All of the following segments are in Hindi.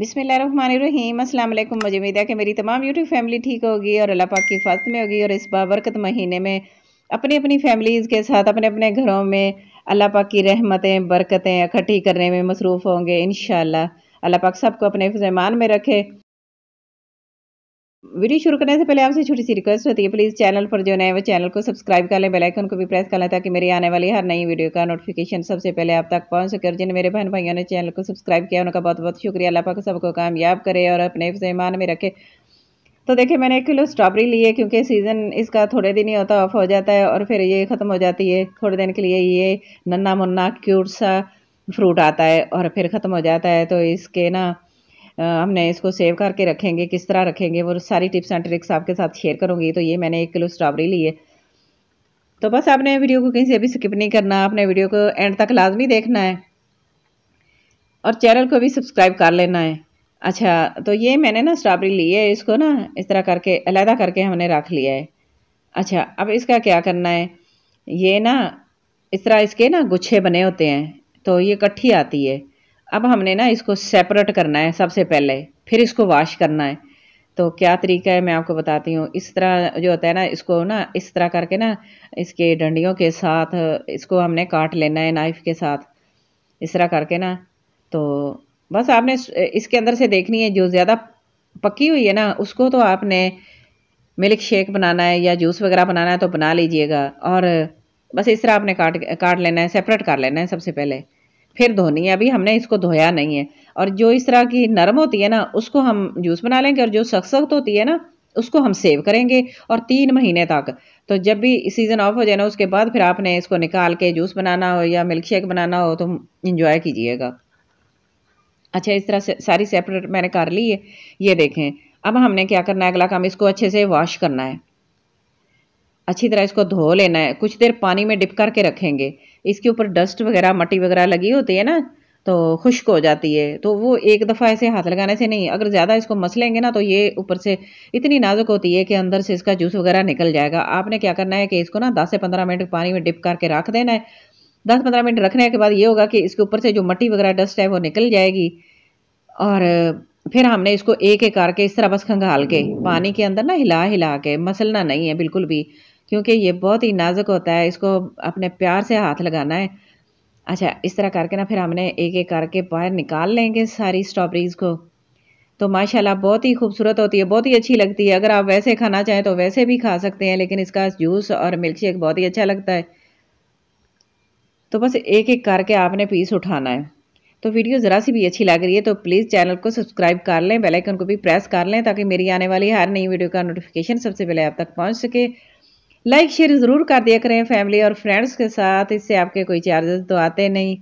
बिसमीम अस्सलाम वालेकुम मुझे उम्मीद है कि मेरी तमाम यूट्यूब फैमिली ठीक होगी और अल्लाह पाक की हिफाजत में होगी और इस बाबरकत महीने में अपनी अपनी फैमिलीज़ के साथ अपने अपने घरों में अल्लाह पाक की रहमतें बरकतें इकट्ठी करने में मसरूफ़ होंगे इन अल्लाह पाक सबको अपने फजमान में रखे वीडियो शुरू करने से पहले आपसे छोटी सी रिक्वेस्ट होती है प्लीज़ चैनल पर जो नए वो चैनल को सब्सक्राइब कर लें बेलाइकन को भी प्रेस कर लें ताकि मेरी आने वाली हर नई वीडियो का नोटिफिकेशन सबसे पहले आप तक पहुंच सके जिन मेरे बहन भाइयों ने चैनल को सब्सक्राइब किया उनका बहुत बहुत शुक्रिया अल्लाह पाक सबको कामयाब करे और अपने मान में रखे तो देखिए मैंने एक किलो स्ट्रॉबेरी ली है क्योंकि सीज़न इसका थोड़े दिन ही होता ऑफ हो जाता है और फिर ये ख़त्म हो जाती है थोड़े दिन के लिए ये नन्ना मुन्ना क्यूट सा फ्रूट आता है और फिर ख़त्म हो जाता है तो इसके ना हमने इसको सेव करके रखेंगे किस तरह रखेंगे वो सारी टिप्स एंड ट्रिक्स आपके साथ शेयर करूँगी तो ये मैंने एक किलो स्ट्रॉबेरी ली है तो बस आपने वीडियो को कहीं से भी स्किप नहीं करना आपने वीडियो को एंड तक लाजमी देखना है और चैनल को भी सब्सक्राइब कर लेना है अच्छा तो ये मैंने ना स्ट्रॉबेरी ली है इसको ना इस तरह करके अलहदा करके हमने रख लिया है अच्छा अब इसका क्या करना है ये ना इस तरह इसके ना गुच्छे बने होते हैं तो ये कट्ठी आती है अब हमने ना इसको सेपरेट करना है सबसे पहले फिर इसको वॉश करना है तो क्या तरीका है मैं आपको बताती हूँ इस तरह जो होता है ना इसको ना इस तरह करके ना इसके डंडियों के साथ इसको हमने काट लेना है नाइफ़ के साथ इस तरह करके ना तो बस आपने इसके अंदर से देखनी है जो ज़्यादा पकी हुई है ना उसको तो आपने मिल्क शेक बनाना है या जूस वगैरह बनाना है तो बना लीजिएगा और बस इस तरह आपने काट काट लेना है सेपरेट कर लेना है सबसे पहले फिर धोनी है अभी हमने इसको धोया नहीं है और जो इस तरह की नरम होती है ना उसको हम जूस बना लेंगे और जो सख्त सख्त होती है ना उसको हम सेव करेंगे और तीन महीने तक तो जब भी सीज़न ऑफ हो जाए ना उसके बाद फिर आपने इसको निकाल के जूस बनाना हो या मिल्क शेक बनाना हो तो इन्जॉय कीजिएगा अच्छा इस तरह से सारी सेपरेट मैंने कर ली है ये देखें अब हमने क्या करना है अगला काम इसको अच्छे से वॉश करना है अच्छी तरह इसको धो लेना है कुछ देर पानी में डिप करके रखेंगे इसके ऊपर डस्ट वगैरह मट्टी वगैरह लगी होती है ना तो खुश्क हो जाती है तो वो एक दफ़ा ऐसे हाथ लगाने से नहीं अगर ज़्यादा इसको मसलेंगे ना तो ये ऊपर से इतनी नाजुक होती है कि अंदर से इसका जूस वगैरह निकल जाएगा आपने क्या करना है कि इसको ना दस से पंद्रह मिनट पानी में डिप करके रख देना है दस पंद्रह मिनट रखने के बाद ये होगा कि इसके ऊपर से जो मट्टी वगैरह डस्ट है वो निकल जाएगी और फिर हमने इसको एक एक करके इस तरह बस खंगाल के पानी के अंदर ना हिला हिला के मसलना नहीं है बिल्कुल भी क्योंकि ये बहुत ही नाजुक होता है इसको अपने प्यार से हाथ लगाना है अच्छा इस तरह करके ना फिर हमने एक एक करके बाहर निकाल लेंगे सारी स्ट्रॉबेरीज़ को तो माशाल्लाह बहुत ही खूबसूरत होती है बहुत ही अच्छी लगती है अगर आप वैसे खाना चाहें तो वैसे भी खा सकते हैं लेकिन इसका जूस और मिल्क शेक बहुत ही अच्छा लगता है तो बस एक एक करके आपने पीस उठाना है तो वीडियो ज़रा सी भी अच्छी लग रही है तो प्लीज़ चैनल को सब्सक्राइब कर लें बेल आइकन को भी प्रेस कर लें ताकि मेरी आने वाली हर नई वीडियो का नोटिफिकेशन सबसे पहले आप तक पहुँच सके लाइक शेयर ज़रूर कर दिया करें फैमिली और फ्रेंड्स के साथ इससे आपके कोई चार्जेस तो आते नहीं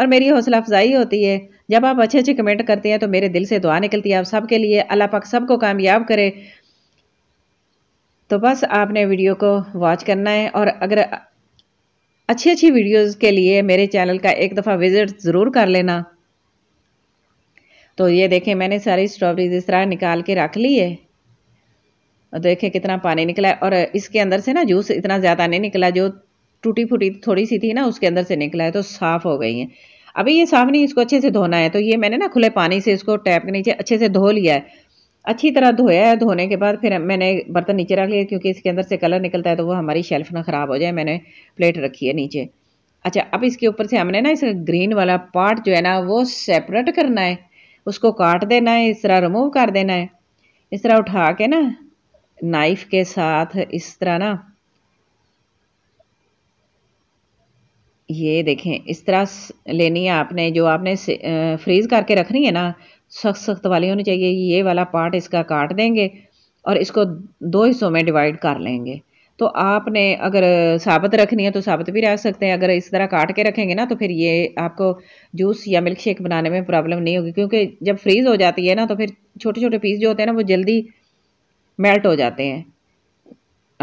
और मेरी हौसला अफजाई होती है जब आप अच्छे अच्छे कमेंट करते हैं तो मेरे दिल से दुआ निकलती है आप सबके लिए अल्लाह पाक सबको कामयाब करे तो बस आपने वीडियो को वॉच करना है और अगर अच्छी अच्छी वीडियोस के लिए मेरे चैनल का एक दफ़ा विज़िट ज़रूर कर लेना तो ये देखें मैंने सारी स्ट्रॉबेरीज इस तरह निकाल के रख ली है देखें कितना पानी निकला है और इसके अंदर से ना जूस इतना ज़्यादा नहीं निकला जो टूटी फूटी थोड़ी सी थी ना उसके अंदर से निकला है तो साफ़ हो गई है अभी ये साफ नहीं इसको अच्छे से धोना है तो ये मैंने ना खुले पानी से इसको टैप के नीचे अच्छे से धो लिया है अच्छी तरह धोया है धोने के बाद फिर मैंने बर्तन नीचे रख लिया क्योंकि इसके अंदर से कलर निकलता है तो वो हमारी शेल्फ ना ख़राब हो जाए मैंने प्लेट रखी है नीचे अच्छा अब इसके ऊपर से हमने ना इस ग्रीन वाला पार्ट जो है ना वो सेपरेट करना है उसको काट देना है इस तरह रिमूव कर देना है इस तरह उठा के ना नाइफ के साथ इस तरह ना ये देखें इस तरह लेनी है आपने जो आपने फ्रीज़ करके रखनी है ना सख्त सख्त वाली होनी चाहिए ये वाला पार्ट इसका काट देंगे और इसको दो हिस्सों में डिवाइड कर लेंगे तो आपने अगर साबित रखनी है तो साबित भी रख सकते हैं अगर इस तरह काट के रखेंगे ना तो फिर ये आपको जूस या मिल्क शेक बनाने में प्रॉब्लम नहीं होगी क्योंकि जब फ्रीज़ हो जाती है ना तो फिर छोटे छोटे पीस जो होते हैं ना वो जल्दी मेल्ट हो जाते हैं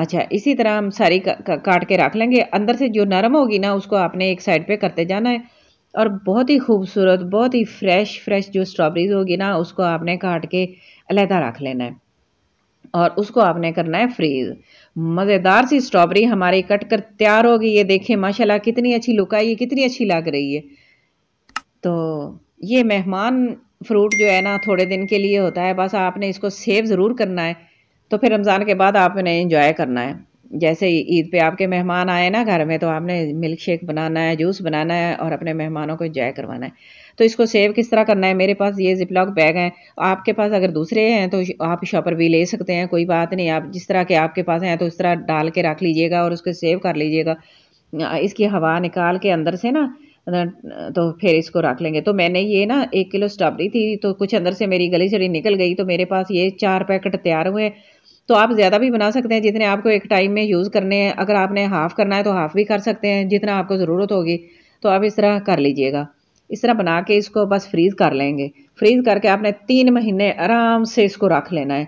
अच्छा इसी तरह हम सारी का, का, काट के रख लेंगे अंदर से जो नरम होगी ना उसको आपने एक साइड पे करते जाना है और बहुत ही खूबसूरत बहुत ही फ्रेश फ्रेश जो स्ट्रॉबेरीज होगी ना उसको आपने काट के अलहदा रख लेना है और उसको आपने करना है फ्रीज मज़ेदार सी स्ट्रॉबेरी हमारी कट कर तैयार होगी ये देखें माशाल्लाह कितनी अच्छी लुक आई है कितनी अच्छी लग रही है तो ये मेहमान फ्रूट जो है ना थोड़े दिन के लिए होता है बस आपने इसको सेव ज़रूर करना है तो फिर रमज़ान के बाद आपने इंजॉय करना है जैसे ईद पे आपके मेहमान आए ना घर में तो आपने मिल्क शेक बनाना है जूस बनाना है और अपने मेहमानों को इंजॉय करवाना है तो इसको सेव किस तरह करना है मेरे पास ये जिपलॉक बैग हैं आपके पास अगर दूसरे हैं तो आप शॉपर भी ले सकते हैं कोई बात नहीं आप जिस तरह के आपके पास हैं तो इस तरह डाल के रख लीजिएगा और उसको सेव कर लीजिएगा इसकी हवा निकाल के अंदर से ना तो फिर इसको रख लेंगे तो मैंने ये ना एक किलो स्ट्रॉबेरी थी तो कुछ अंदर से मेरी गली चढ़ी निकल गई तो मेरे पास ये चार पैकेट तैयार हुए तो आप ज़्यादा भी बना सकते हैं जितने आपको एक टाइम में यूज़ करने हैं अगर आपने हाफ़ करना है तो हाफ़ भी कर सकते हैं जितना आपको ज़रूरत होगी तो आप इस तरह कर लीजिएगा इस तरह बना के इसको बस फ्रीज़ कर लेंगे फ्रीज़ करके आपने तीन महीने आराम से इसको रख लेना है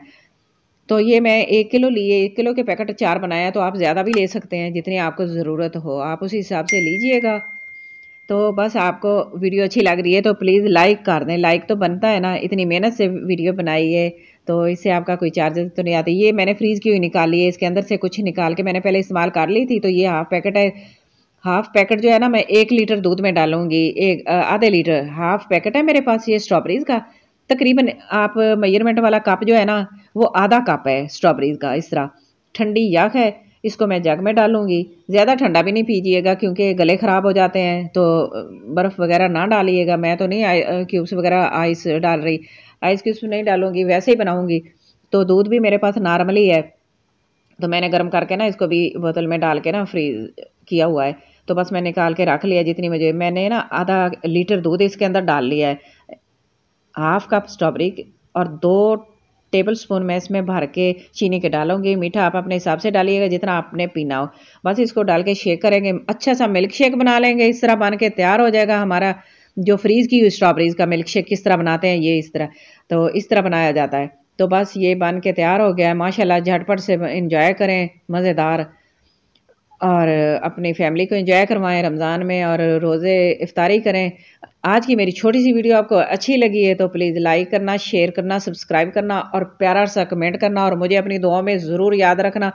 तो ये मैं एक किलो लिए एक किलो के पैकेट चार बनाया तो आप ज़्यादा भी ले सकते हैं जितनी आपको ज़रूरत हो आप उसी हिसाब से लीजिएगा तो बस आपको वीडियो अच्छी लग रही है तो प्लीज़ लाइक कर दें लाइक तो बनता है ना इतनी मेहनत से वीडियो बनाई है तो इससे आपका कोई चार्जेस तो नहीं आता ये मैंने फ्रीज़ की हुई निकाली है इसके अंदर से कुछ निकाल के मैंने पहले इस्तेमाल कर ली थी तो ये हाफ़ पैकेट है हाफ़ पैकेट जो है ना मैं एक लीटर दूध में डालूंगी एक आधे लीटर हाफ़ पैकेट है मेरे पास ये स्ट्रॉबेरीज़ का तकरीबन आप मेजरमेंट वाला कप जो है ना वो आधा कप है स्ट्रॉबेरीज़ का इस तरह ठंडी याख है इसको मैं जग में डालूंगी ज़्यादा ठंडा भी नहीं पीजिएगा क्योंकि गले ख़राब हो जाते हैं तो बर्फ़ वगैरह ना डालिएगा मैं तो नहीं क्यूब्स वगैरह आइस डाल रही आइस क्यूब्स नहीं डालूँगी वैसे ही बनाऊँगी तो दूध भी मेरे पास नॉर्मली है तो मैंने गर्म करके ना इसको भी बोतल में डाल के ना फ्रीज किया हुआ है तो बस मैं निकाल के रख लिया जितनी मुझे मैंने ना आधा लीटर दूध इसके अंदर डाल लिया है हाफ कप स्ट्रॉबेरी और दो टेबल स्पून मैं इसमें भर के चीनी के डालूंगी मीठा आप अपने हिसाब से डालिएगा जितना आपने पीना हो बस इसको डाल के शेक करेंगे अच्छा सा मिल्क शेक बना लेंगे इस तरह बन के तैयार हो जाएगा हमारा जो फ्रीज़ की हुई स्ट्रॉबेरीज़ का मिल्क शेक किस तरह बनाते हैं ये इस तरह तो इस तरह बनाया जाता है तो बस ये बन के तैयार हो गया है माशाल्लाह झटपट से इंजॉय करें मज़ेदार और अपनी फैमिली को इंजॉय करवाएं रमज़ान में और रोज़े इफ्तारी करें आज की मेरी छोटी सी वीडियो आपको अच्छी लगी है तो प्लीज़ लाइक करना शेयर करना सब्सक्राइब करना और प्यारा सा कमेंट करना और मुझे अपनी दुआओं में ज़रूर याद रखना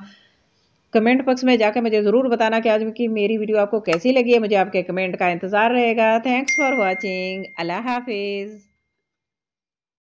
कमेंट बॉक्स में जाकर मुझे ज़रूर बताना कि आज की मेरी वीडियो आपको कैसी लगी है मुझे आपके कमेंट का इंतज़ार रहेगा थैंक्स फॉर वॉचिंग अल्लाह हाफिज़